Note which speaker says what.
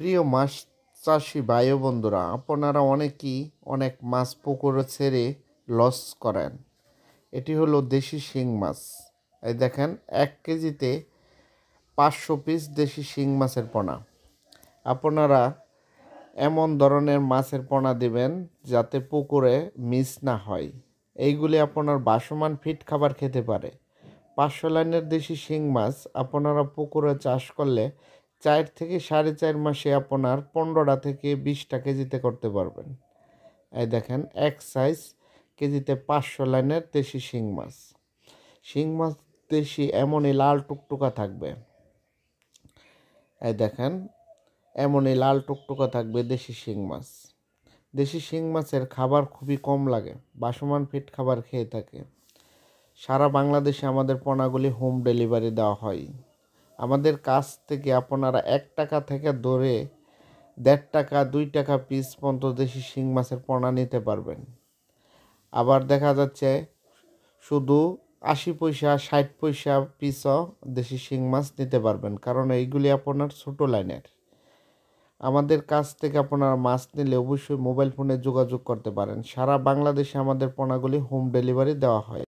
Speaker 1: প্রিয় মাছ চাষি ভাই বন্ধুরা আপনারা অনেকেই অনেক মাছ পুকুরে ছেড়ে লস করেন এটি হলো দেশি শিং মাছ এই দেখেন এক কেজিতে পাঁচশো পিস দেশি শিং মাছের পোনা আপনারা এমন ধরনের মাছের পোনা দিবেন যাতে পুকুরে মিস না হয় এইগুলি আপনার বাসমান ফিট খাবার খেতে পারে পাঁচশো লাইনের দেশি শিং মাছ আপনারা পুকুরে চাষ করলে চার থেকে সাড়ে চার মাসে আপনার পনেরোটা থেকে বিশটা কেজিতে করতে পারবেন এই দেখেন এক সাইজ কেজিতে পাঁচশো লাইনের দেশি শিং মাছ শিং মাছ দেশি এমনই লাল টুকটুকা থাকবে এই দেখেন এমনই লাল টুকটুকা থাকবে দেশি শিং মাছ দেশি শিং মাছের খাবার খুবই কম লাগে বাসমান ফিট খাবার খেয়ে থাকে সারা বাংলাদেশে আমাদের পোনাগুলি হোম ডেলিভারি দেওয়া হয় আমাদের কাছ থেকে আপনারা এক টাকা থেকে ধরে দেড় টাকা দুই টাকা পিস পর্যন্ত দেশি শিং মাছের পোনা নিতে পারবেন আবার দেখা যাচ্ছে শুধু আশি পয়সা ষাট পয়সা পিসও দেশি শিং মাছ নিতে পারবেন কারণ এইগুলি আপনার ছোটো লাইনের আমাদের কাছ থেকে আপনারা মাছ নিলে অবশ্যই মোবাইল ফোনে যোগাযোগ করতে পারেন সারা বাংলাদেশে আমাদের পোনাগুলি হোম ডেলিভারি দেওয়া হয়